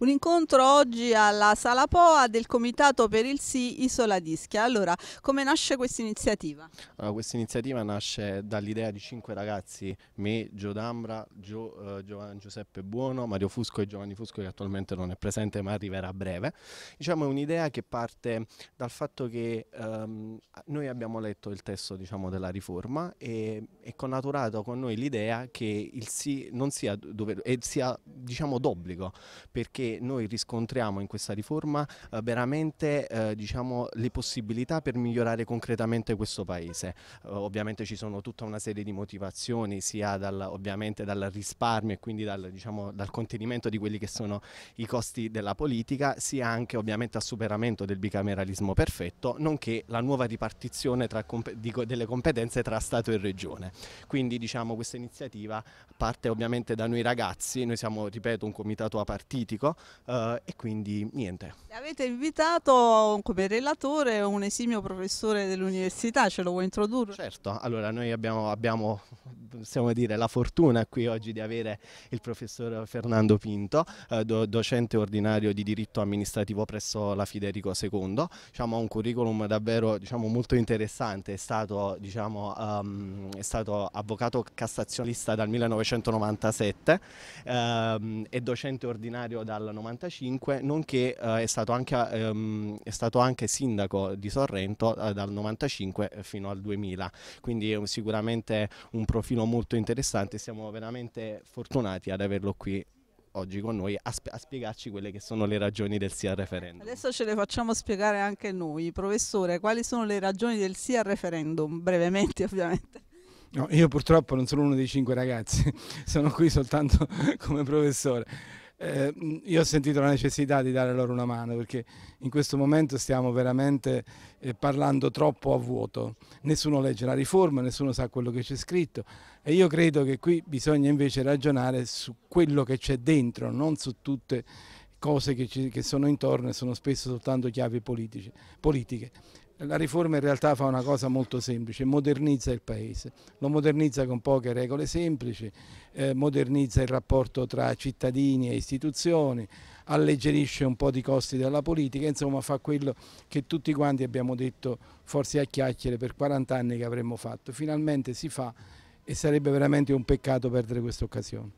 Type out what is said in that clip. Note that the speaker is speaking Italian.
Un incontro oggi alla Sala Poa del Comitato per il Sì Isola Dischia. Allora, come nasce questa iniziativa? Allora, questa iniziativa nasce dall'idea di cinque ragazzi, me, Gio D'Ambra, Gio, eh, Giovanni Giuseppe Buono, Mario Fusco e Giovanni Fusco che attualmente non è presente ma arriverà a breve. Diciamo è un'idea che parte dal fatto che ehm, noi abbiamo letto il testo diciamo, della riforma e è connaturato con noi l'idea che il sì non sia, dover, sia diciamo, d'obbligo perché noi riscontriamo in questa riforma eh, veramente eh, diciamo, le possibilità per migliorare concretamente questo Paese. Eh, ovviamente ci sono tutta una serie di motivazioni sia dal, dal risparmio e quindi dal, diciamo, dal contenimento di quelli che sono i costi della politica sia anche ovviamente al superamento del bicameralismo perfetto nonché la nuova ripartizione tra, di, delle competenze tra Stato e Regione. Quindi diciamo, questa iniziativa parte ovviamente da noi ragazzi, noi siamo ripeto un comitato apartitico eh, e quindi niente. Avete invitato come relatore un esimio professore dell'università, ce lo vuoi introdurre? Certo, allora noi abbiamo, abbiamo possiamo dire la fortuna qui oggi di avere il professor Fernando Pinto, eh, docente ordinario di diritto amministrativo presso la Federico II, diciamo, ha un curriculum davvero diciamo, molto interessante, è stato, diciamo, um, è stato avvocato cassazionalista dal 1997, ehm, è docente ordinario dal 1995, nonché eh, è, stato anche, ehm, è, stato anche, sindaco di Sorrento eh, dal 1995 fino al 2000, quindi è sicuramente un profilo argomento molto interessante, siamo veramente fortunati ad averlo qui oggi con noi a, a, spiegarci quelle che sono le ragioni del sia referendum. Adesso ce le facciamo spiegare anche noi. Professore, quali sono le ragioni del sia referendum? Brevemente ovviamente. No, io purtroppo non sono uno dei cinque ragazzi, sono qui soltanto come professore eh, mm, io ho sentito la necessità di dare loro una mano perché in questo momento stiamo veramente eh, parlando troppo a vuoto, nessuno legge la riforma, nessuno sa quello che c'è scritto e io credo che qui bisogna invece ragionare su quello che c'è dentro, non su tutte cose che, ci, che sono intorno e sono spesso soltanto chiavi politiche. La riforma in realtà fa una cosa molto semplice, modernizza il Paese, lo modernizza con poche regole semplici, eh, modernizza il rapporto tra cittadini e istituzioni, alleggerisce un po' di costi della politica, insomma fa quello che tutti quanti abbiamo detto forse a chiacchiere per 40 anni che avremmo fatto. Finalmente si fa e sarebbe veramente un peccato perdere questa occasione.